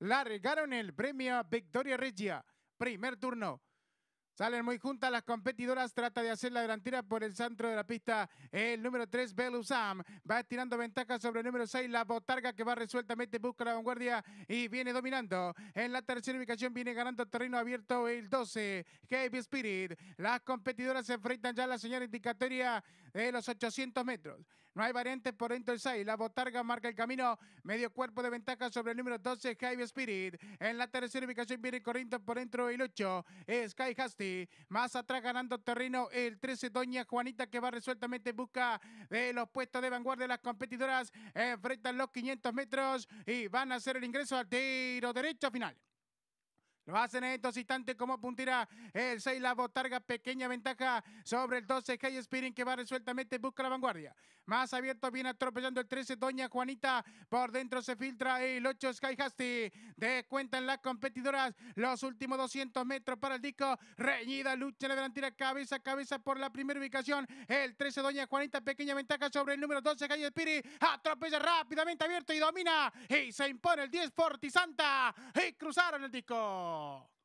La regaron el premio Victoria Regia. Primer turno, Salen muy juntas las competidoras, trata de hacer la delantera por el centro de la pista. El número 3, Belusam, va tirando ventaja sobre el número 6, la Botarga, que va resueltamente, busca la vanguardia y viene dominando. En la tercera ubicación viene ganando terreno abierto el 12, Heavy Spirit. Las competidoras se enfrentan ya a la señal indicatoria de los 800 metros. No hay variantes por dentro del 6, la Botarga marca el camino, medio cuerpo de ventaja sobre el número 12, Heavy Spirit. En la tercera ubicación viene corriendo por dentro el 8, Sky Hastings. Más atrás ganando terreno el 13 Doña Juanita que va resueltamente en busca de los puestos de vanguardia. de Las competidoras enfrentan eh, los 500 metros y van a hacer el ingreso al tiro derecho final. Lo hacen en estos instantes como puntirá el 6, la botarga, pequeña ventaja sobre el 12, High Spirin que va resueltamente, busca la vanguardia. Más abierto viene atropellando el 13, Doña Juanita, por dentro se filtra el 8, Sky Hasty. Descuentan las competidoras los últimos 200 metros para el disco. Reñida lucha en la delantera, cabeza a cabeza por la primera ubicación. El 13, Doña Juanita, pequeña ventaja sobre el número 12, High Spirit. Atropella rápidamente abierto y domina. Y se impone el 10, Fortisanta. Y cruzaron el disco. all.